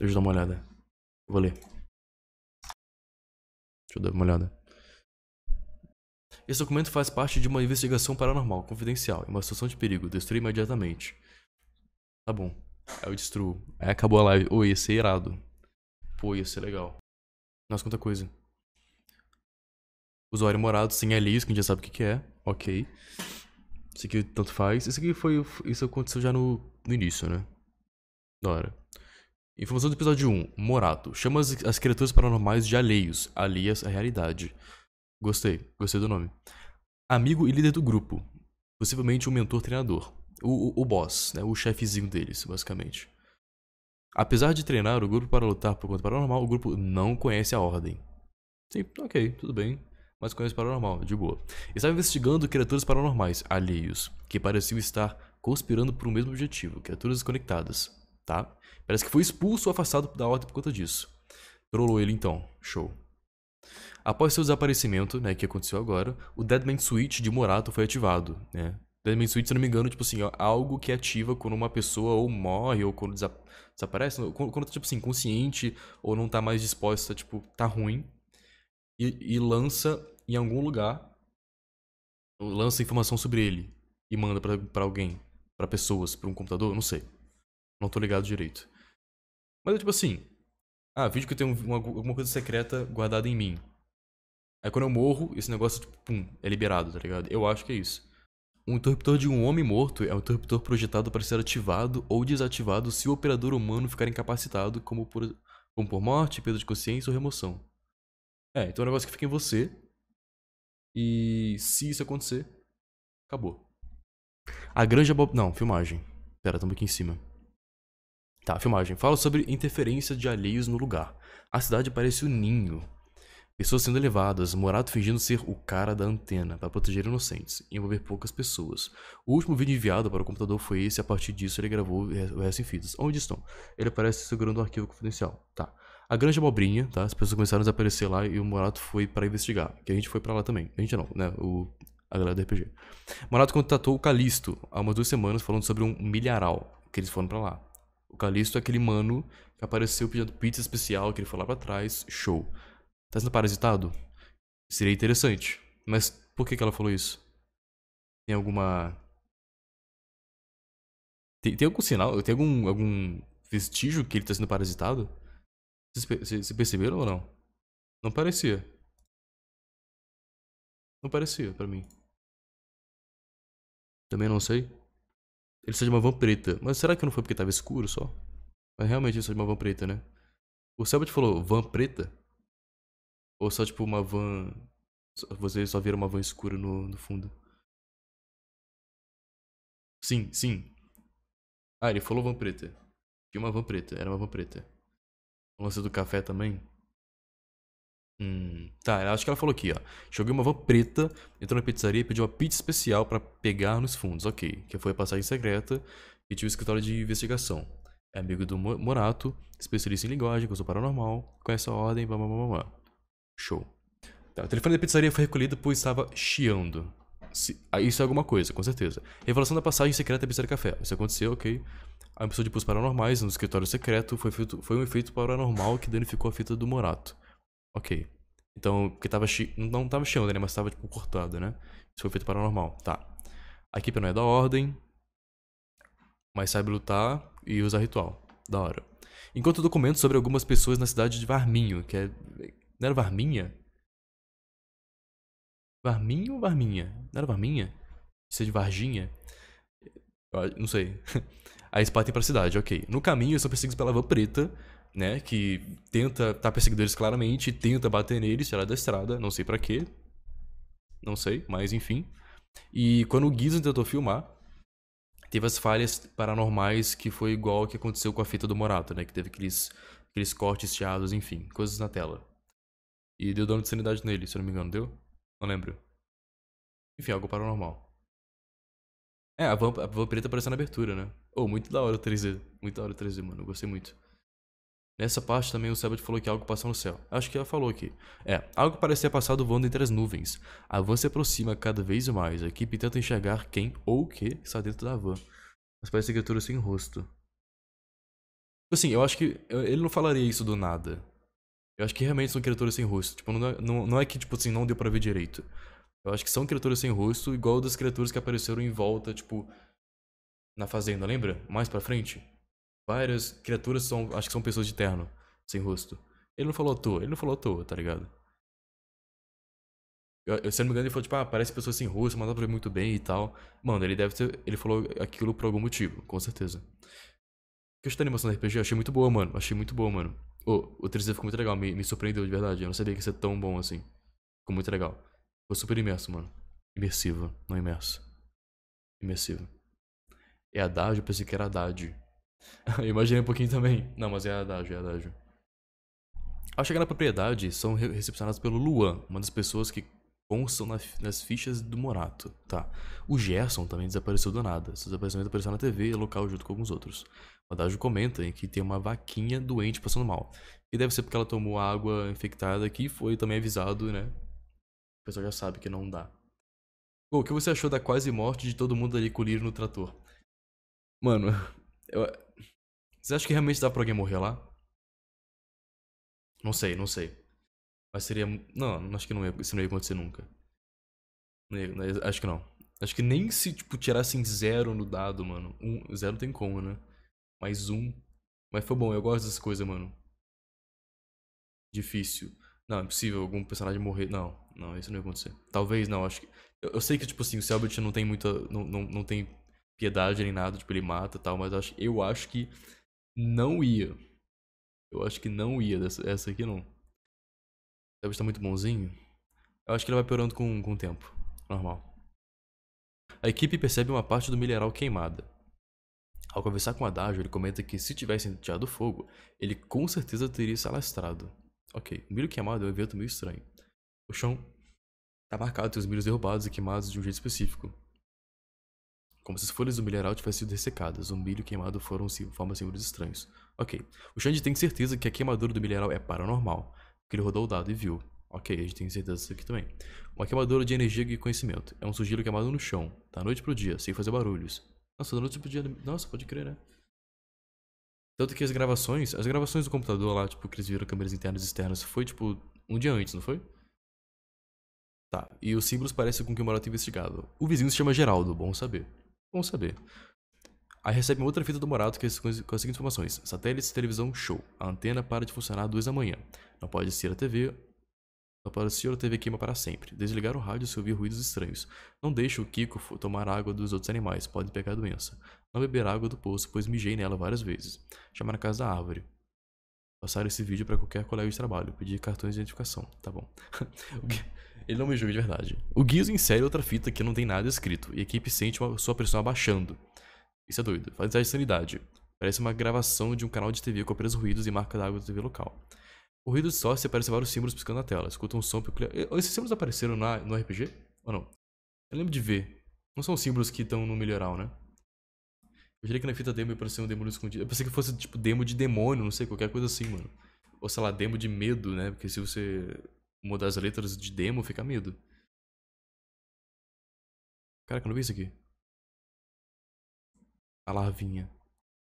Deixa eu dar uma olhada. Vou ler. Deixa eu dar uma olhada. Esse documento faz parte de uma investigação paranormal, confidencial, em uma situação de perigo. Destrua imediatamente. Tá bom. Aí eu destruo. Aí acabou a live. Oi, ia ser irado. Pô, ia ser legal. Nossa, quanta coisa. Usuário morado sem alias, que a gente já sabe o que, que é. Ok. Isso aqui tanto faz. Isso aqui foi. Isso aconteceu já no, no início, né? Da hora. Informação do episódio 1. Morato. Chama as, as criaturas paranormais de alheios, aliás, à é realidade. Gostei, gostei do nome. Amigo e líder do grupo. Possivelmente um mentor treinador. O, o, o boss, né? o chefezinho deles, basicamente. Apesar de treinar o grupo para lutar por conta paranormal, o grupo não conhece a ordem. Sim, ok, tudo bem. Mas conhece paranormal, de boa. Estava investigando criaturas paranormais, alheios, que pareciam estar conspirando por um mesmo objetivo, criaturas conectadas tá? Parece que foi expulso ou afastado da ordem por conta disso. Trollou ele então, show. Após seu desaparecimento, né, que aconteceu agora, o Deadman Switch de Morato foi ativado, né? Deadman Switch, se não me engano, tipo assim, ó, algo que ativa quando uma pessoa ou morre ou quando desa desaparece, quando, quando tá, tipo assim, consciente ou não tá mais disposta, tipo, tá ruim. E, e lança em algum lugar, lança informação sobre ele e manda para alguém, para pessoas, para um computador, não sei. Não tô ligado direito. Mas é tipo assim. Ah, vídeo que eu tenho uma, alguma coisa secreta guardada em mim. Aí quando eu morro, esse negócio, tipo, pum, é liberado, tá ligado? Eu acho que é isso. Um interruptor de um homem morto é um interruptor projetado para ser ativado ou desativado se o operador humano ficar incapacitado, como por, como por morte, perda de consciência ou remoção. É, então é um negócio que fica em você. E se isso acontecer, acabou. A granja Bob. Não, filmagem. Pera, tamo aqui em cima. Tá, filmagem. Fala sobre interferência de alheios no lugar. A cidade parece um ninho. Pessoas sendo levadas, Morato fingindo ser o cara da antena para proteger inocentes e envolver poucas pessoas. O último vídeo enviado para o computador foi esse, a partir disso ele gravou o resto em fitas. Onde estão? Ele aparece segurando um arquivo confidencial. Tá. A grande abobrinha, tá? As pessoas começaram a desaparecer lá e o Morato foi para investigar. Que a gente foi para lá também. A gente não, né? O, a galera do RPG. Morato contatou o Calisto há umas duas semanas falando sobre um milharal que eles foram para lá. O Calisto é aquele mano que apareceu pedindo pizza especial, que ele foi lá pra trás, show. Tá sendo parasitado? Seria interessante. Mas por que, que ela falou isso? Tem alguma. Tem, tem algum sinal? Tem algum, algum vestígio que ele tá sendo parasitado? Vocês perceberam ou não? Não parecia. Não parecia pra mim. Também não sei. Ele seja uma van preta. Mas será que não foi porque tava escuro só? Mas realmente ele seja uma van preta, né? O Selbit falou van preta? Ou só tipo uma van... Vocês só viram uma van escura no, no fundo? Sim, sim. Ah, ele falou van preta. Tinha uma van preta, era uma van preta. O lance do café também. Hum, tá, acho que ela falou aqui, ó. Joguei uma van preta, entrou na pizzaria e pediu uma pizza especial pra pegar nos fundos, ok. Que foi a passagem secreta e tinha um escritório de investigação. É amigo do Morato, especialista em linguagem, coisa paranormal, conhece a ordem, blá blá blá blá. Show. Tá, o telefone da pizzaria foi recolhido pois estava chiando. Se- ah, isso é alguma coisa, com certeza. Revelação da passagem secreta da pizzaria café. Isso aconteceu, ok. A pessoa de pulsos paranormais no escritório secreto foi, feito- foi um efeito paranormal que danificou a fita do Morato. Ok. Então, porque tava chi... não tava chiando, né? Mas tava, tipo, cortado, né? Isso foi feito paranormal. Tá. A equipe não é da ordem, mas sabe lutar e usar ritual. Da hora. Enquanto documento sobre algumas pessoas na cidade de Varminho, que é... Não era Varminha? Varminho ou Varminha? Não era Varminha? Isso é de Varginha? Não sei. A eles partem pra cidade, ok. No caminho, são perseguidos pela van preta, né? Que tenta, tá perseguindo eles claramente, tenta bater neles, será da estrada, não sei para quê. Não sei, mas enfim. E quando o Gizan tentou filmar, teve as falhas paranormais que foi igual ao que aconteceu com a fita do Morato, né? Que teve aqueles, aqueles cortes teados, enfim, coisas na tela. E deu dano de sanidade nele, se eu não me engano, deu? Não lembro. Enfim, algo paranormal. É, a, vamp a vampireta apareceu na abertura, né? Oh, muito da hora o 3D. Muito da hora o 3D, mano. Eu gostei muito. Nessa parte também o Sabbath falou que algo passou no céu. Acho que ela falou aqui. É, algo parecia passado voando entre as nuvens. A van se aproxima cada vez mais. A equipe tenta enxergar quem ou o que está dentro da van. Mas parece criatura sem rosto. Tipo assim, eu acho que ele não falaria isso do nada. Eu acho que realmente são criaturas sem rosto. Tipo, não é, não, não é que, tipo assim, não deu pra ver direito. Eu acho que são criaturas sem rosto, igual das criaturas que apareceram em volta, tipo, na fazenda, lembra? Mais pra frente várias criaturas são, acho que são pessoas de terno, sem rosto. Ele não falou à toa, ele não falou à toa, tá ligado? Eu, eu, se não me engano, ele falou, tipo, ah, parece pessoas sem rosto, mas dá pra ver muito bem e tal. Mano, ele deve ter. Ele falou aquilo por algum motivo, com certeza. Que eu da animação da RPG, eu achei muito boa, mano. Achei muito boa, mano. Oh, o 3D ficou muito legal, me, me surpreendeu de verdade. Eu não sabia que ia ser tão bom assim. Ficou muito legal. Ficou super imerso, mano. Imersivo, não imerso. Imersivo. É Haddad? Eu pensei que era Haddad. Eu imaginei um pouquinho também. Não, mas é adágio, é adágio. Ao chegar na propriedade, são recepcionados pelo Luan, uma das pessoas que constam nas fichas do Morato, tá? O Gerson também desapareceu do nada. Seus aparecimentos apareceram na TV e local junto com alguns outros. O Adágio comenta em que tem uma vaquinha doente passando mal. E deve ser porque ela tomou água infectada que foi também avisado, né? O pessoal já sabe que não dá. Pô, o que você achou da quase morte de todo mundo ali com o no trator? Mano, eu, vocês acham que realmente dá pra alguém morrer lá? Não sei, não sei. Mas seria. Não, acho que não ia, isso não ia acontecer nunca. Ia, acho que não. Acho que nem se, tipo, tirassem zero no dado, mano. Um, zero tem como, né? Mais um. Mas foi bom, eu gosto dessas coisas, mano. Difícil. Não, impossível algum personagem morrer. Não, não, isso não ia acontecer. Talvez não, acho que. Eu, eu sei que, tipo assim, o Selbit não tem muita. Não, não, não tem piedade nem nada, tipo, ele mata e tal, mas acho, eu acho que não ia. Eu acho que não ia. Dessa, essa aqui não. Deve estar tá muito bonzinho. Eu acho que ele vai piorando com, com o tempo. Normal. A equipe percebe uma parte do mineral queimada. Ao conversar com Adagio, ele comenta que se tivessem tirado fogo, ele com certeza teria se alastrado. Ok, o milho queimado é um evento meio estranho. O chão está marcado tem os milhos derrubados e queimados de um jeito específico como se as folhas do milharal tivessem sido ressecadas. O milho queimado foram formas símbolos estranhos. Ok. O Xande tem certeza que a queimadura do milharal é paranormal, porque ele rodou o dado e viu. Ok, a gente tem certeza disso aqui também. Uma queimadura de energia e conhecimento. É um sujeiro queimado no chão, da noite pro dia, sem fazer barulhos. Nossa, da noite pro dia. Nossa, pode crer, né? Tanto que as gravações, as gravações do computador lá, tipo, que eles viram câmeras internas e externas, foi tipo um dia antes, não foi? Tá, e os símbolos parecem com o que o Morato investigava. O vizinho se chama Geraldo, bom saber. Vamos saber. Aí recebe uma outra fita do Morato que é com as seguintes informações. Satélite de televisão, show. A antena para de funcionar às 2 da manhã. Não pode ser a TV. Não pode ser a TV queima para sempre. Desligar o rádio se ouvir ruídos estranhos. Não deixe o Kiko tomar água dos outros animais. Pode pegar doença. Não beber água do poço, pois mijei nela várias vezes. Chamar a casa da árvore. Passar esse vídeo para qualquer colega de trabalho. Pedir cartões de identificação. Tá bom. o que... Ele não me julga de verdade. O Guiz insere outra fita que não tem nada escrito, e a equipe sente uma, sua pressão abaixando. Isso é doido. Faz de sanidade. Parece uma gravação de um canal de TV com apenas ruídos e marca d'água da TV local. O ruído de sócio aparece vários símbolos piscando na tela. Escuta um som peculiar. Esses símbolos apareceram na, no RPG? Ou não? Eu lembro de ver. Não são símbolos que estão no melhoral, né? Eu diria que na fita demo parecia um demônio escondido. Eu pensei que fosse tipo demo de demônio, não sei, qualquer coisa assim, mano. Ou sei lá, demo de medo, né? Porque se você mudar as letras de demo, fica medo. Caraca, eu não vi isso aqui. A larvinha.